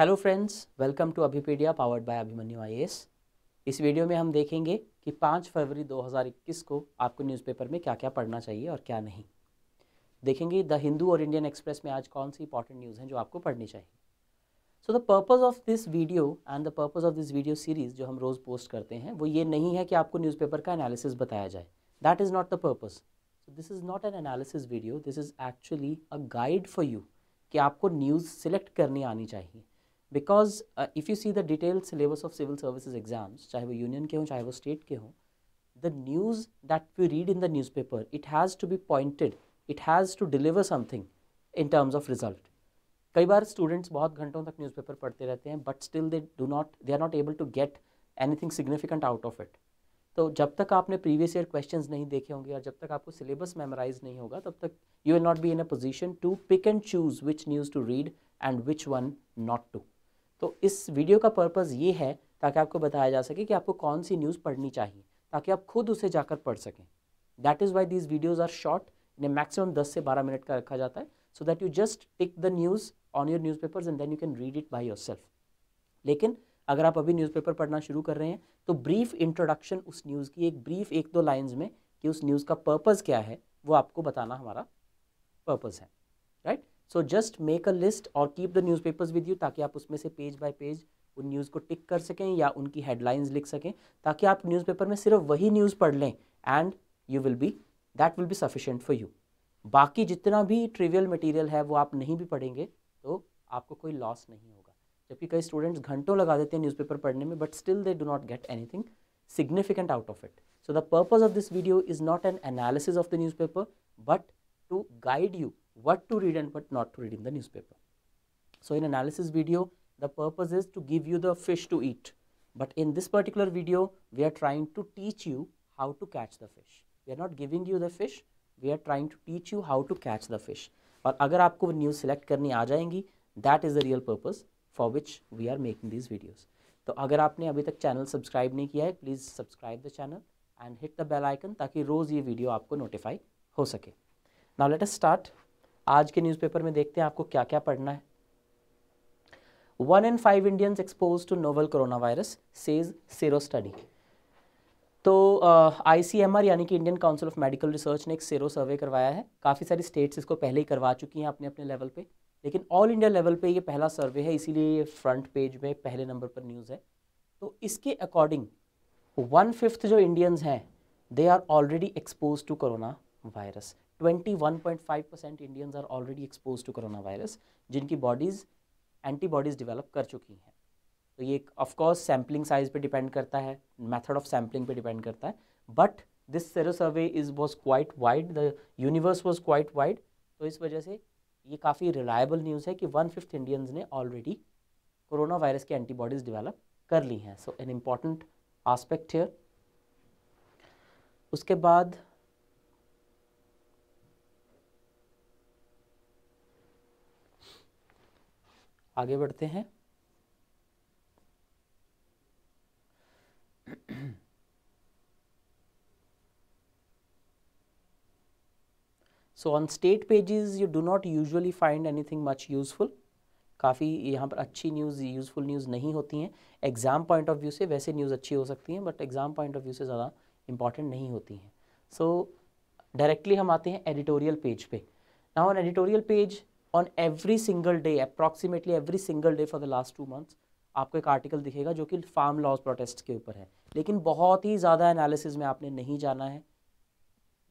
Hello friends welcome to Abhipedia powered by Abhimanyu आई इस video में हम देखेंगे कि 5 फरवरी 2021 को आपको न्यूज़पेपर में क्या क्या पढ़ना चाहिए और क्या नहीं देखेंगे द हिंदू और इंडियन एक्सप्रेस में आज कौन सी इंपॉर्टेंट न्यूज़ हैं जो आपको पढ़नी चाहिए so the purpose of this video and the purpose of this video series जो हम रोज़ पोस्ट करते हैं वो ये नहीं है कि आपको न्यूज़पेपर का एनालिसिस बताया जाए that is not the purpose so this is not an analysis video this is actually a guide for you कि आपको न्यूज़ सिलेक्ट करनी आनी चाहिए because if you see the detail syllabus of civil services exams चाहे वो union के हों चाहे वो स्टेट के हों the news that we read in the newspaper it has to be pointed it has to deliver something in terms of result कई बार स्टूडेंट्स बहुत घंटों तक न्यूज़पेपर पढ़ते रहते हैं but still they do not they are not able to get anything significant out of it तो जब तक आपने प्रीवियस ईयर क्वेश्चन नहीं देखे होंगे और जब तक आपको सिलेबस मेमोराइज नहीं होगा तब तक you will not be in a position to pick and choose which news to read and which one not to तो इस वीडियो का पर्पज़ ये है ताकि आपको बताया जा सके कि आपको कौन सी न्यूज़ पढ़नी चाहिए ताकि आप खुद उसे जाकर पढ़ सकें that is why these videos are short इन्हें मैक्सिमम दस से बारह मिनट का रखा जाता है so that you just tick the news on your newspaper and then you can read it by yourself लेकिन अगर आप अभी न्यूज़पेपर पढ़ना शुरू कर रहे हैं तो ब्रीफ इंट्रोडक्शन उस न्यूज़ की एक ब्रीफ एक दो लाइन्स में कि उस न्यूज़ का पर्पज़ क्या है वो आपको बताना हमारा पर्पज़ है right right? So just make a list और keep the newspapers with you ताकि आप उसमें से पेज बाय पेज उन न्यूज़ को टिक कर सकें या उनकी हेडलाइंस लिख सकें ताकि आप न्यूज़पेपर में सिर्फ वही न्यूज़ पढ़ लें and you will be that will be sufficient for you बाकी जितना भी ट्रिवियल मटेरियल है वो आप नहीं भी पढ़ेंगे तो आपको कोई लॉस नहीं होगा जबकि कई स्टूडेंट्स घंटों लगा देते हैं न्यूज़पेपर पढ़ने में but still they do not get anything significant out of it so the purpose of this video is not an analysis of the newspaper, but to guide you what to read and what not to read in the newspaper. So in analysis video, the purpose is to give you the fish to eat. But in this particular video, we are trying to teach you how to catch the fish. We are not giving you the fish. We are trying to teach you how to catch the fish. But agar aapko news select karni aa that is the real purpose for which we are making these videos. So agar aapne abhi tak channel subscribe nahi kiya please subscribe the channel and hit the bell icon taki rose ye video aapko notify ho sake. Now let us start आज के newspaper में देखते हैं आपको क्या क्या पढ़ना है one in five Indians expose to novel corona virus says sero study तो आई सी एम आर यानी कि Indian Council of Medical Research ने एक सेरो सर्वे करवाया है काफ़ी सारी स्टेट्स इसको पहले ही करवा चुकी हैं अपने अपने लेवल पे लेकिन ऑल इंडिया लेवल पे ये पहला सर्वे है इसीलिए ये फ्रंट पेज में पहले नंबर पर न्यूज़ है तो इसके अकॉर्डिंग वन फिफ्थ जो इंडियंस हैं they are already expose to corona virus 21.5 percent Indians are already expose to corona virus जिनकी बॉडीज़ एंटीबॉडीज़ डेवलप कर चुकी हैं तो ये ऑफकोर्स सैम्पलिंग साइज पे डिपेंड करता है मेथड ऑफ सैम्पलिंग पे डिपेंड करता है but this sero survey is was quite wide the universe was quite wide तो इस वजह से ये काफ़ी रिलायबल न्यूज़ है कि वन फिफ्थ इंडियंस ने ऑलरेडी कोरोना वायरस की एंटीबॉडीज़ डिवेलप कर ली हैं so an important aspect here उसके बाद आगे बढ़ते हैं so on state pages you do not usually find anything much useful काफ़ी यहाँ पर अच्छी न्यूज़ यूज़फुल न्यूज़ नहीं होती हैं एग्ज़ाम पॉइंट ऑफ व्यू से वैसे न्यूज़ अच्छी हो सकती हैं but exam point of view से ज़्यादा इंपॉर्टेंट नहीं होती हैं सो so, डायरेक्टली हम आते हैं एडिटोरियल पेज पे now on editorial page on every single day approximately every single day for the last two months आपको एक आर्टिकल दिखेगा जो कि फार्म लॉज प्रोटेस्ट के ऊपर है लेकिन बहुत ही ज़्यादा एनालिसिस में आपने नहीं जाना है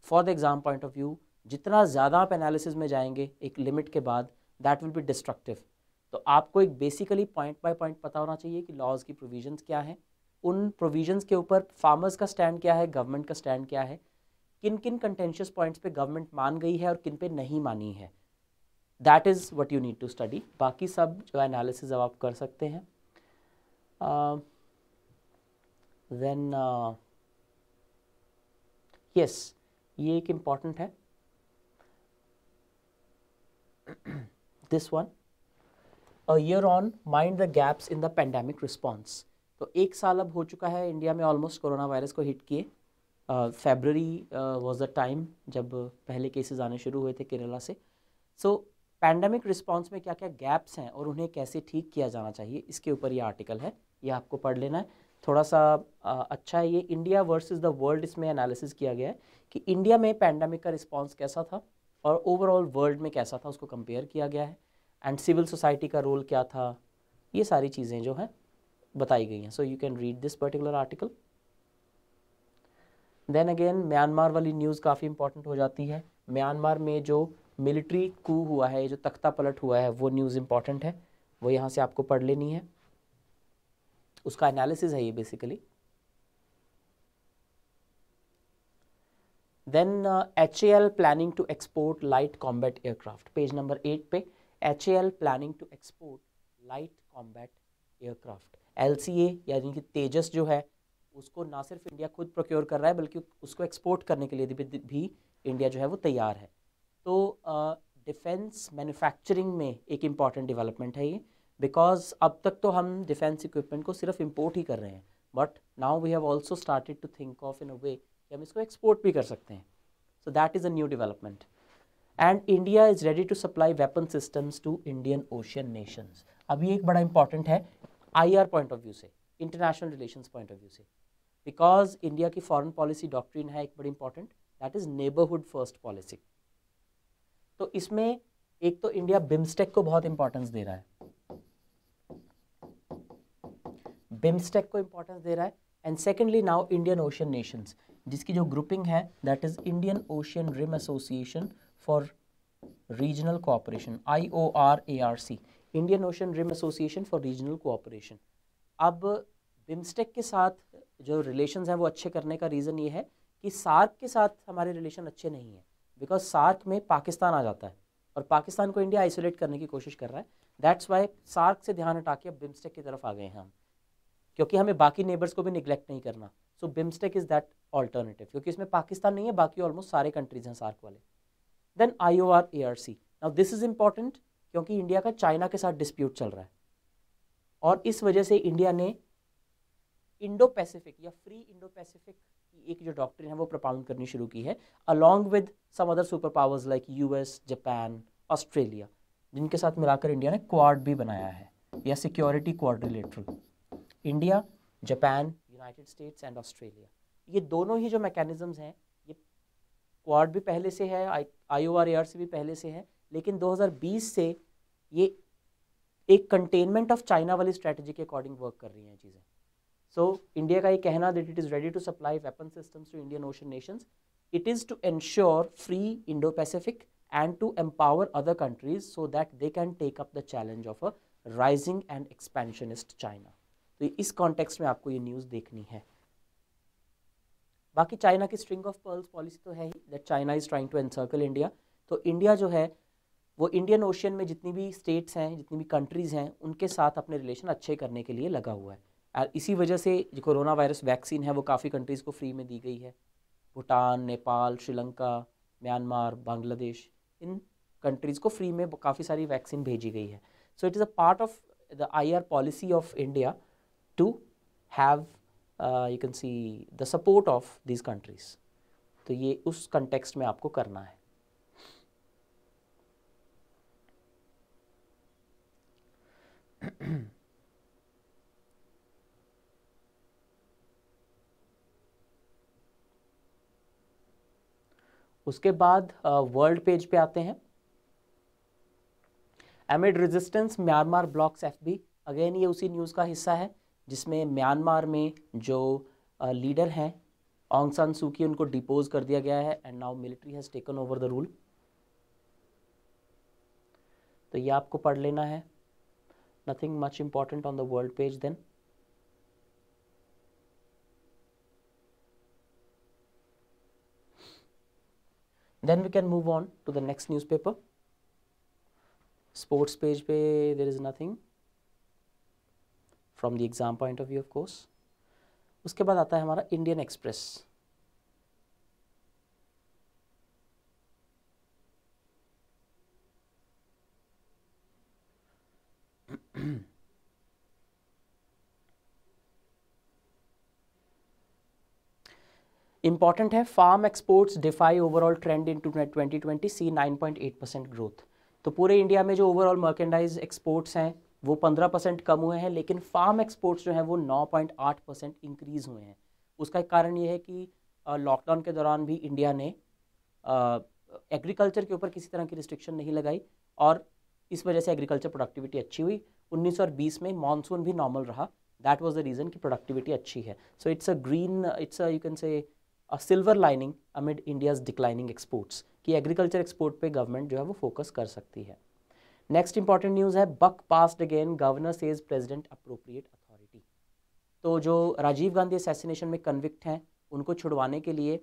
for the exam point of view जितना ज़्यादा आप एनालिसिस में जाएंगे एक लिमिट के बाद दैट विल बी डिस्ट्रक्टिव तो आपको एक बेसिकली पॉइंट बाय पॉइंट पता होना चाहिए कि लॉज की प्रोविजंस क्या हैं उन प्रोविजंस के ऊपर फार्मर्स का स्टैंड क्या है गवर्नमेंट का स्टैंड क्या है किन किन कंटेंशियस पॉइंट्स पे गवर्नमेंट मान गई है और किन पे नहीं मानी है that is what you need to study बाकी सब जो एनालिसिस अब आप कर सकते हैं then uh, yes uh, yes, ये एक इम्पॉर्टेंट है this one here on mind the gaps in the pandemic response तो एक साल अब हो चुका है इंडिया में ऑलमोस्ट कोरोना वायरस को हिट किए फेबररी वॉज द टाइम जब पहले केसेज आने शुरू हुए थे केरला से सो so, पैंडमिक रिस्पॉन्स में क्या क्या गैप्स हैं और उन्हें कैसे ठीक किया जाना चाहिए इसके ऊपर ये आर्टिकल है ये आपको पढ़ लेना है थोड़ा सा आ, अच्छा है ये इंडिया वर्सेस द वर्ल्ड इसमें एनालिसिस किया गया है कि इंडिया में पैंडमिक का रिस्पॉन्स कैसा था और ओवरऑल वर्ल्ड में कैसा था उसको कंपेयर किया गया है एंड सिविल सोसाइटी का रोल क्या था ये सारी चीज़ें जो हैं बताई गई हैं so you can read this particular article then again Myanmar वाली न्यूज़ काफ़ी इंपॉर्टेंट हो जाती है म्यांमार में जो मिलिट्री कू हुआ है ये जो तख्ता पलट हुआ है वो न्यूज़ इम्पॉर्टेंट है वो यहाँ से आपको पढ़ लेनी है उसका एनालिसिस है ये basically then H A L planning to export light combat aircraft page number eight पे H A L planning to export light combat aircraft L C A यानी कि तेजस जो है उसको ना सिर्फ इंडिया खुद प्रोक्योर कर रहा है बल्कि उसको एक्सपोर्ट करने के लिए भी, भी इंडिया जो है वो तैयार है तो डिफेंस मैन्युफैक्चरिंग में एक इम्पॉर्टेंट डेवलपमेंट है ये बिकॉज अब तक तो हम डिफेंस इक्विपमेंट को सिर्फ इम्पोर्ट ही कर रहे हैं but now we have also started to think of in a way कि हम इसको एक्सपोर्ट भी कर सकते हैं so that is a new development and India is ready to supply weapon systems to Indian Ocean nations अभी एक बड़ा इंपॉर्टेंट है आईआर पॉइंट ऑफ व्यू से international relations point of view से बिकॉज इंडिया की फॉरेन पॉलिसी डॉक्ट्रिन है एक बड़ी important that is neighbourhood first policy तो इसमें एक तो इंडिया बिम्स्टेक को बहुत इंपॉर्टेंस दे रहा है बिम्स्टेक को इंपॉर्टेंस दे रहा है and secondly now Indian Ocean nations जिसकी जो ग्रुपिंग है that is Indian Ocean Rim Association for Regional Cooperation I O R A R C Indian Ocean Rim Association for Regional Cooperation अब BIMSTEC के साथ जो रिलेशंस हैं वो अच्छे करने का रीज़न ये है कि सार्क के साथ हमारे रिलेशन अच्छे नहीं हैं बिकॉज सार्क में पाकिस्तान आ जाता है और पाकिस्तान को इंडिया आइसोलेट करने की कोशिश कर रहा है दैट्स वाई सार्क से ध्यान हटा के अब बिम्स्टेक की तरफ आ गए हैं हम क्योंकि हमें बाकी नेबर्स को भी निगलेक्ट नहीं करना so BIMSTEC is that alternative क्योंकि इसमें पाकिस्तान नहीं है बाकी ऑलमोस्ट सारे कंट्रीज हैं सार्क वाले then I O R A R C now this is important क्योंकि इंडिया का चाइना के साथ डिस्प्यूट चल रहा है और इस वजह से इंडिया ने इंडो पैसिफिक या फ्री इंडो पैसिफिक की एक जो डॉक्ट्रिन है वो प्रपाउंड करनी शुरू की है along with some other super powers like US Japan Australia जिनके साथ मिलाकर इंडिया ने क्वाड भी बनाया है या security quad quadrilateral India Japan United States and Australia ये दोनों ही जो मैकेनिज़म्स हैं ये क्वाड भी पहले से है आई ओ आर ए आर से भी पहले से है लेकिन 2020 से ये एक कंटेनमेंट ऑफ चाइना वाली स्ट्रेटजी के अकॉर्डिंग वर्क कर रही हैं चीज़ें सो इंडिया का ये कहना that it is ready to supply weapon system to Indian Ocean nations it is to ensure free Indo Pacific and to empower other countries so that they can take up the challenge of a rising and expansionist China तो इस context में आपको ये news देखनी है बाकी China की string of pearls policy तो है ही that China is trying to encircle India तो इंडिया जो है वो इंडियन ओशियन में जितनी भी स्टेट्स हैं जितनी भी कंट्रीज़ हैं उनके साथ अपने रिलेशन अच्छे करने के लिए लगा हुआ है इसी वजह से जो कोरोना वायरस वैक्सीन है वो काफ़ी कंट्रीज़ को फ्री में दी गई है भूटान नेपाल श्रीलंका म्यांमार बांग्लादेश इन कंट्रीज़ को फ्री में काफ़ी सारी वैक्सीन भेजी गई है so it is a part of the I R policy of India to have you can see the support of these countries तो ये उस कंटेक्सट में आपको करना है उसके बाद वर्ल्ड पेज पे आते हैं amid resistance Myanmar blocks FB again ये उसी न्यूज़ का हिस्सा है जिसमें म्यांमार में जो लीडर हैं ऑंग सान सू की उनको डिपोज कर दिया गया है and now military has taken over the rule तो ये आपको पढ़ लेना है nothing much important on the world page then then we can move on to the next newspaper sports page pe there is nothing from the exam point of view of course उसके बाद आता है हमारा Indian Express important है farm exports defy overall trend in two twenty twenty see nine point eight percent growth तो पूरे India में जो ओवरऑल मर्केंडाइज एक्सपोर्ट्स हैं वो पंद्रह परसेंट कम हुए हैं लेकिन फार्म एक्सपोर्ट्स जो हैं वो नौ पॉइंट आठ परसेंट इंक्रीज़ हुए हैं उसका एक कारण ये है कि लॉकडाउन के दौरान भी इंडिया ने एग्रीकल्चर के ऊपर किसी तरह की रिस्ट्रिक्शन नहीं लगाई और इस वजह से एग्रीकल्चर प्रोडक्टिविटी अच्छी हुई उन्नीस और बीस में मानसून भी नॉर्मल रहा दैट वॉज द रीज़न कि प्रोडक्टिविटी अच्छी है so it's a green it's a you can say a silver lining amid India's declining exports कि एग्रीकल्चर एक्सपोर्ट पे गवर्नमेंट जो है वो फोकस कर सकती है नेक्स्ट इंपॉर्टेंट न्यूज़ है buck passed again governor says president appropriate authority तो जो राजीव गांधी असैसिनेशन में कन्विक्ट हैं उनको छुड़वाने के लिए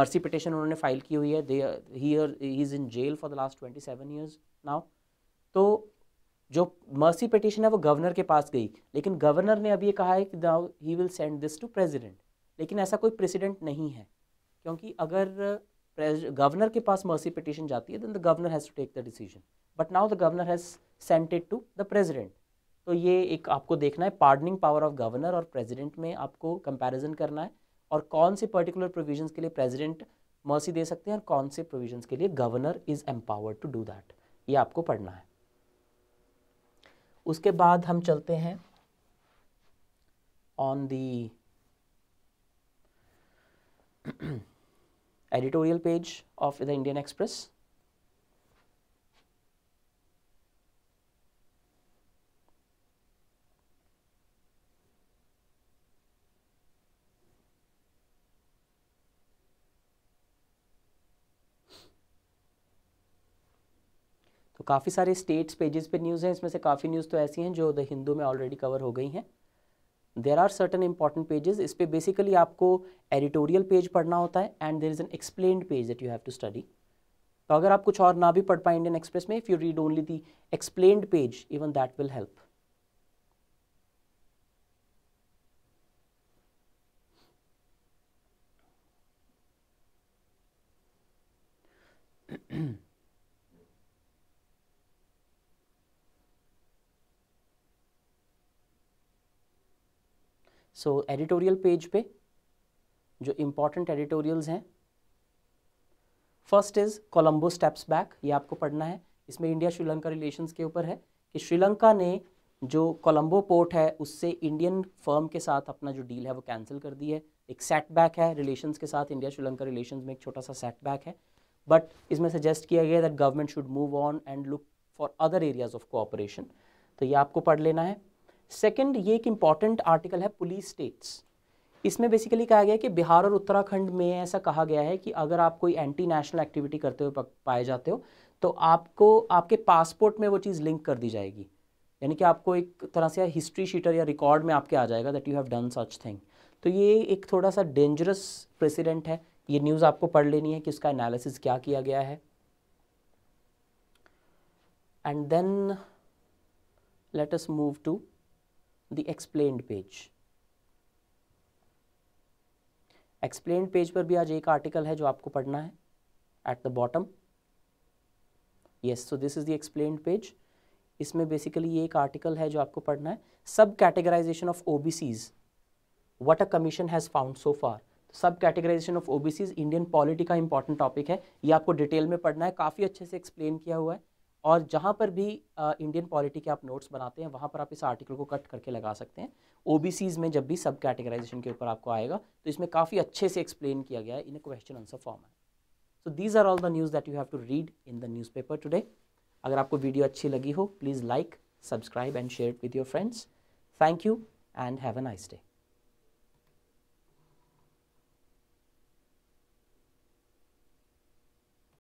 मर्सी पिटिशन उन्होंने फाइल की हुई है they he is in jail for the last twenty seven years now तो जो मर्सी पिटिशन है वो गवर्नर के पास गई लेकिन गवर्नर ने अभी कहा है कि now he will send this to president लेकिन ऐसा कोई प्रेसिडेंट नहीं है क्योंकि अगर गवर्नर के पास मर्सी पिटिशन जाती है then the governor has to take the decision but now the governor has sent it to the president तो ये एक आपको देखना है पार्डनिंग पावर ऑफ गवर्नर और प्रेसिडेंट में आपको कंपैरिजन करना है और कौन से पर्टिकुलर प्रोविजंस के लिए प्रेसिडेंट मर्सी दे सकते हैं और कौन से प्रोविजंस के लिए governor is empowered to do that ये आपको पढ़ना है उसके बाद हम चलते हैं on the editorial page of the Indian Express. तो काफ़ी सारे स्टेट्स पेजेस पे न्यूज़ हैं इसमें से काफ़ी न्यूज़ तो ऐसी हैं जो द हिंदू में ऑलरेडी कवर हो गई हैं there are certain important pages इस पर बेसिकली आपको एडिटोरियल पेज पढ़ना होता है and there is an explain page that you have to study तो अगर आप कुछ और ना भी पढ़ पाए इंडियन एक्सप्रेस में if you read only the explain page even that will help mm so editorial page पे जो इम्पॉर्टेंट एडिटोरियल्स हैं first is Colombo steps back ये आपको पढ़ना है इसमें इंडिया श्रीलंका रिलेशंस के ऊपर है कि श्रीलंका ने जो कोलम्बो पोर्ट है उससे इंडियन फर्म के साथ अपना जो डील है वो कैंसिल कर दी है एक सेटबैक है रिलेशंस के साथ इंडिया श्रीलंका रिलेशंस में एक छोटा सा सेटबैक है बट इसमें सजेस्ट किया गया that government should move on and look for other areas of cooperation तो ये आपको पढ़ लेना है सेकंड ये एक इम्पॉर्टेंट आर्टिकल है पुलिस स्टेट्स इसमें बेसिकली कहा गया कि बिहार और उत्तराखंड में ऐसा कहा गया है कि अगर आप कोई एंटी नेशनल एक्टिविटी करते हुए पाए जाते हो तो आपको आपके पासपोर्ट में वो चीज़ लिंक कर दी जाएगी यानी कि आपको एक तरह से हिस्ट्री शीटर या रिकॉर्ड में आपके आ जाएगा that you have done such thing तो ये एक थोड़ा सा डेंजरस प्रेसिडेंट है ये न्यूज़ आपको पढ़ लेनी है कि उसका एनालिसिस क्या किया गया है and then let us move to the explained page Explained page पर भी आज एक आर्टिकल है जो आपको पढ़ना है at the bottom yes so this is the explain page इसमें बेसिकली ये एक आर्टिकल है जो आपको पढ़ना है sub categorisation of OBCs what a commission has found so far sub categorisation of OBCs Indian polity का इंपॉर्टेंट टॉपिक है ये आपको डिटेल में पढ़ना है काफ़ी अच्छे से एक्सप्लेन किया हुआ है और जहाँ पर भी इंडियन पॉलिटी के आप नोट्स बनाते हैं वहाँ पर आप इस आर्टिकल को कट करके लगा सकते हैं ओ में जब भी सब कैटेगराइजेशन के ऊपर आपको आएगा तो इसमें काफ़ी अच्छे से एक्सप्लेन किया गया है इन क्वेश्चन आंसर फॉर्म है so these are all the news that you have to read in the newspaper today अगर आपको वीडियो अच्छी लगी हो please like subscribe and share with your friends thank you and have a nice day